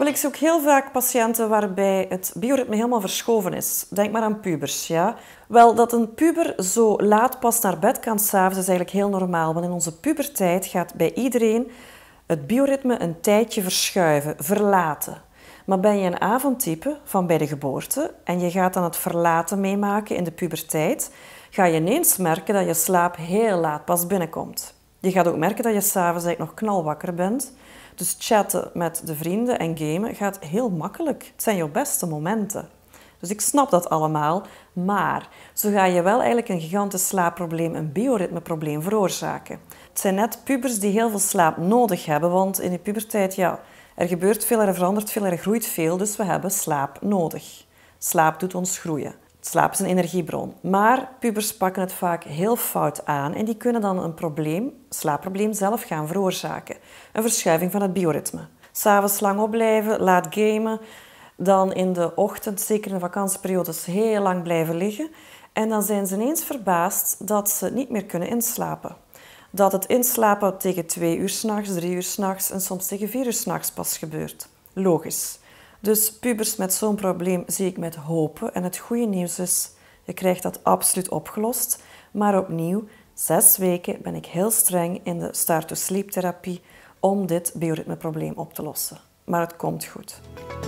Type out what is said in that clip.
Wel, ik zie ook heel vaak patiënten waarbij het bioritme helemaal verschoven is. Denk maar aan pubers. Ja? Wel, dat een puber zo laat pas naar bed kan s'avonds is eigenlijk heel normaal. Want in onze pubertijd gaat bij iedereen het bioritme een tijdje verschuiven, verlaten. Maar ben je een avondtype van bij de geboorte en je gaat dan het verlaten meemaken in de puberteit, ga je ineens merken dat je slaap heel laat pas binnenkomt. Je gaat ook merken dat je s'avonds eigenlijk nog knalwakker bent dus chatten met de vrienden en gamen gaat heel makkelijk. Het zijn jouw beste momenten. Dus ik snap dat allemaal, maar zo ga je wel eigenlijk een gigantisch slaapprobleem, een bioritmeprobleem veroorzaken. Het zijn net pubers die heel veel slaap nodig hebben, want in de puberteit, ja, er gebeurt veel, er verandert veel, er groeit veel, dus we hebben slaap nodig. Slaap doet ons groeien. Slaap is een energiebron. Maar pubers pakken het vaak heel fout aan en die kunnen dan een probleem, slaapprobleem zelf gaan veroorzaken. Een verschuiving van het bioritme. S'avonds lang opblijven, laat gamen, dan in de ochtend, zeker in de vakantieperiodes, heel lang blijven liggen. En dan zijn ze ineens verbaasd dat ze niet meer kunnen inslapen. Dat het inslapen tegen twee uur s'nachts, drie uur s'nachts en soms tegen vier uur s'nachts pas gebeurt. Logisch. Dus pubers met zo'n probleem zie ik met hopen. En het goede nieuws is, je krijgt dat absoluut opgelost. Maar opnieuw, zes weken ben ik heel streng in de start-to-sleep therapie om dit bioritmeprobleem op te lossen. Maar het komt goed.